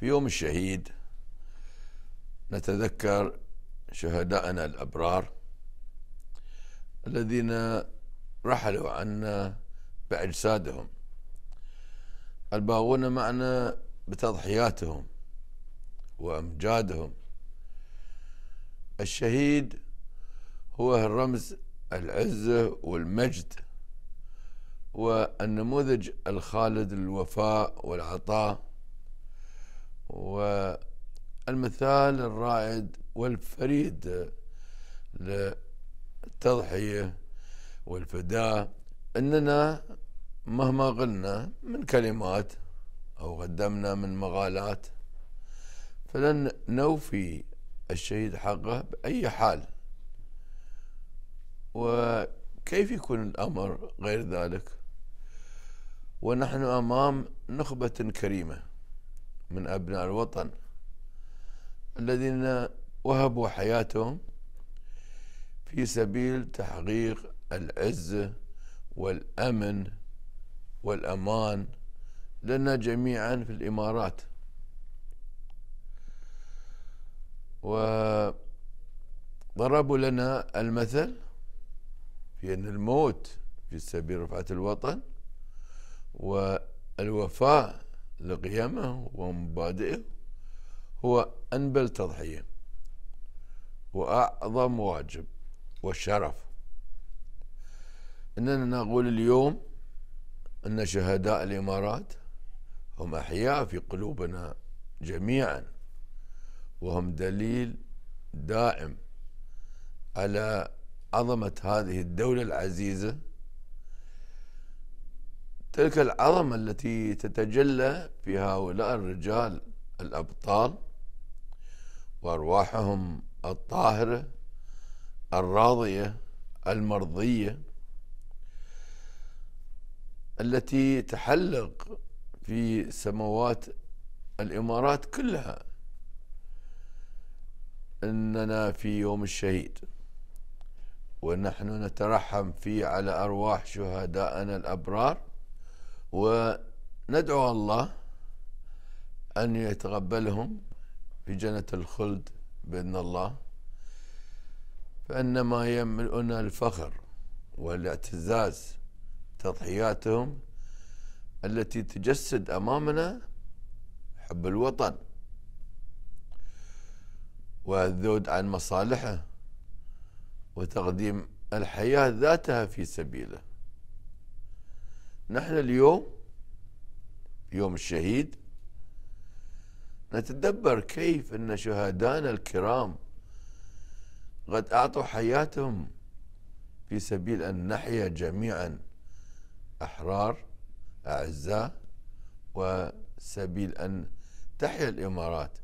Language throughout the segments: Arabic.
في يوم الشهيد نتذكر شهدائنا الابرار الذين رحلوا عنا باجسادهم الباغون معنا بتضحياتهم وامجادهم الشهيد هو الرمز العزه والمجد والنموذج الخالد للوفاء والعطاء والمثال الرائد والفريد للتضحية والفداء أننا مهما قلنا من كلمات أو قدمنا من مقالات فلن نوفي الشهيد حقه بأي حال وكيف يكون الأمر غير ذلك ونحن أمام نخبة كريمة من أبناء الوطن الذين وهبوا حياتهم في سبيل تحقيق العزة والأمن والأمان لنا جميعا في الإمارات وضربوا لنا المثل في أن الموت في سبيل رفعة الوطن والوفاء لقيمه ومبادئه هو أنبل تضحية وأعظم واجب والشرف أننا نقول اليوم أن شهداء الإمارات هم أحياء في قلوبنا جميعا وهم دليل دائم على عظمة هذه الدولة العزيزة تلك العظمة التي تتجلى في هؤلاء الرجال الأبطال وأرواحهم الطاهرة الراضية المرضية التي تحلق في سموات الإمارات كلها أننا في يوم الشهيد ونحن نترحم فيه على أرواح شهدائنا الأبرار وندعو الله أن يتقبلهم في جنة الخلد بإذن الله فإنما يملؤنا الفخر والاعتزاز تضحياتهم التي تجسد أمامنا حب الوطن والذود عن مصالحه وتقديم الحياة ذاتها في سبيله نحن اليوم يوم الشهيد نتدبر كيف ان شهدائنا الكرام قد اعطوا حياتهم في سبيل ان نحيا جميعا احرار اعزاء وسبيل ان تحيا الامارات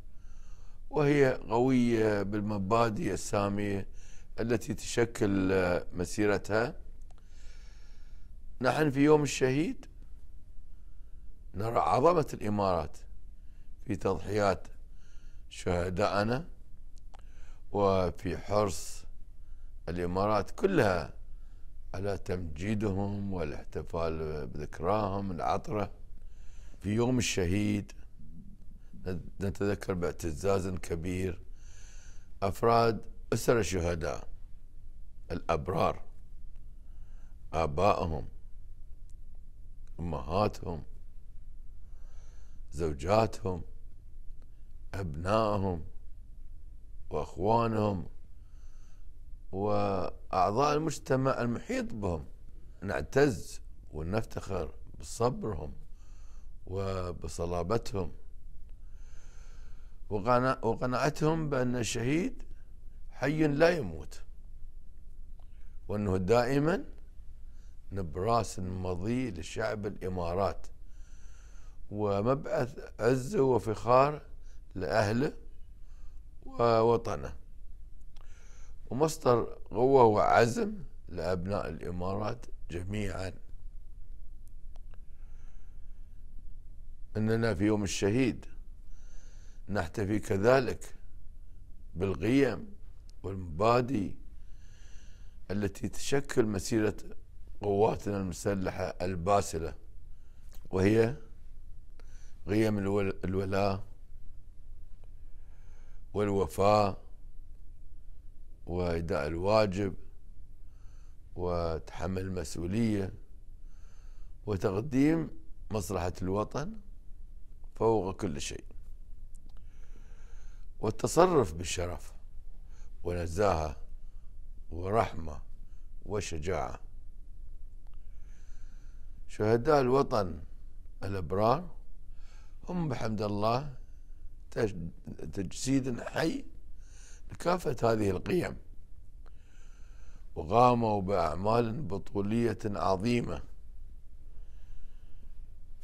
وهي قويه بالمبادئ الساميه التي تشكل مسيرتها نحن في يوم الشهيد نرى عظمة الإمارات في تضحيات شهدائنا وفي حرص الإمارات كلها على تمجيدهم والاحتفال بذكراهم العطرة في يوم الشهيد نتذكر باعتزاز كبير أفراد أسر الشهداء الأبرار آبائهم امهاتهم زوجاتهم ابنائهم واخوانهم واعضاء المجتمع المحيط بهم نعتز ونفتخر بصبرهم وبصلابتهم وقناعتهم بان الشهيد حي لا يموت وانه دائما نبراس مضي لشعب الإمارات ومبعث عزة وفخار لأهله ووطنه ومصدر قوة وعزم لأبناء الإمارات جميعا أننا في يوم الشهيد نحتفي كذلك بالقيم والمبادئ التي تشكل مسيرة قواتنا المسلحة الباسلة وهي قيم الولاء والوفاء وإداء الواجب وتحمل المسؤولية وتقديم مصلحة الوطن فوق كل شيء والتصرف بالشرف ونزاهة ورحمة وشجاعة شهداء الوطن الأبرار هم بحمد الله تجسيد حي لكافة هذه القيم وقاموا بأعمال بطولية عظيمة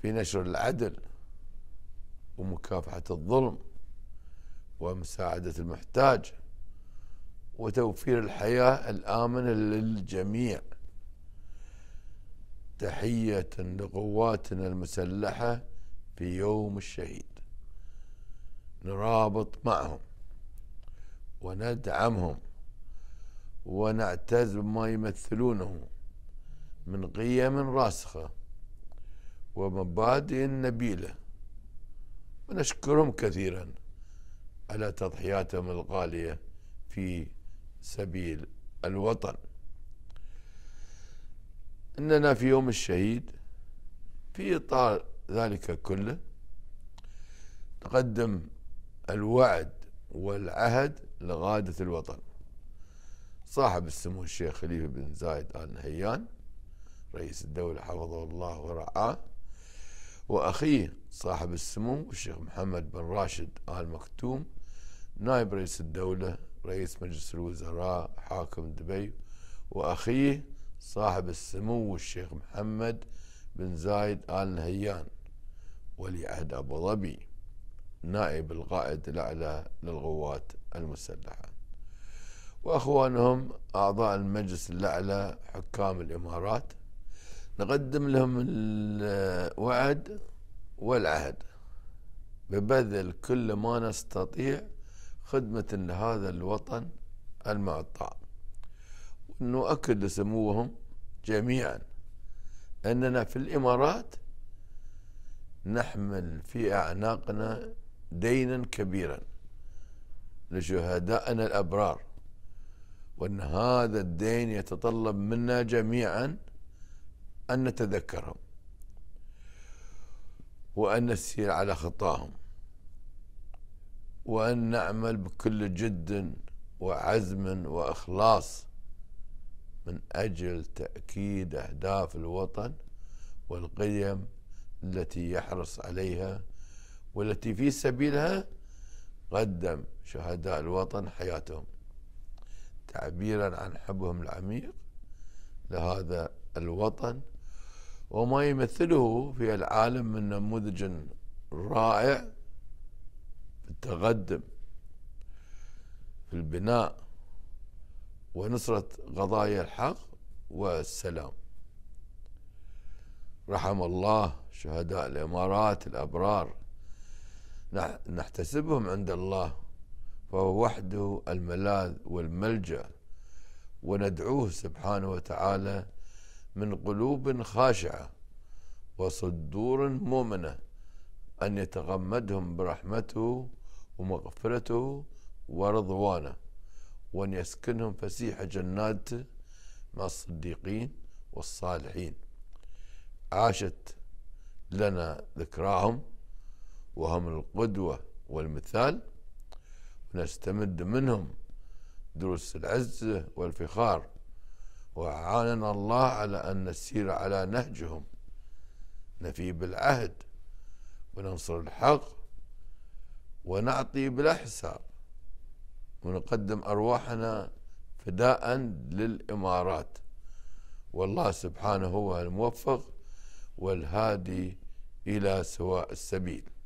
في نشر العدل ومكافحة الظلم ومساعدة المحتاج وتوفير الحياة الآمنة للجميع تحية لقواتنا المسلحة في يوم الشهيد نرابط معهم وندعمهم ونعتز بما يمثلونه من قيم راسخة ومبادئ نبيلة ونشكرهم كثيرا على تضحياتهم الغالية في سبيل الوطن أننا في يوم الشهيد في إطار ذلك كله نقدم الوعد والعهد لغادة الوطن صاحب السمو الشيخ خليفة بن زايد آل نهيان رئيس الدولة حفظه الله ورعاه وأخيه صاحب السمو الشيخ محمد بن راشد آل مكتوم نائب رئيس الدولة رئيس مجلس الوزراء حاكم دبي وأخيه صاحب السمو الشيخ محمد بن زايد آل نهيان ولي عهد أبو ظبي نائب القائد الأعلى للقوات المسلحة وأخوانهم أعضاء المجلس الأعلى حكام الإمارات نقدم لهم الوعد والعهد ببذل كل ما نستطيع خدمة لهذا الوطن المعطاء نؤكد لسموهم جميعا أننا في الإمارات نحمل في أعناقنا دينا كبيرا لشهدائنا الأبرار وأن هذا الدين يتطلب منا جميعا أن نتذكرهم وأن نسير على خطاهم وأن نعمل بكل جد وعزم وإخلاص من أجل تأكيد أهداف الوطن والقيم التي يحرص عليها والتي في سبيلها قدم شهداء الوطن حياتهم تعبيرا عن حبهم العميق لهذا الوطن وما يمثله في العالم من نموذج رائع في التقدم في البناء ونصرة قضايا الحق والسلام رحم الله شهداء الإمارات الأبرار نحتسبهم عند الله فهو وحده الملاذ والملجأ وندعوه سبحانه وتعالى من قلوب خاشعة وصدور مؤمنة أن يتغمدهم برحمته ومغفرته ورضوانه وأن يسكنهم فسيح جناته مع الصديقين والصالحين عاشت لنا ذكراهم وهم القدوة والمثال ونستمد منهم دروس العزة والفخار وأعاننا الله على أن نسير على نهجهم نفي بالعهد وننصر الحق ونعطي بلا ونقدم أرواحنا فداء للإمارات والله سبحانه هو الموفق والهادي إلى سواء السبيل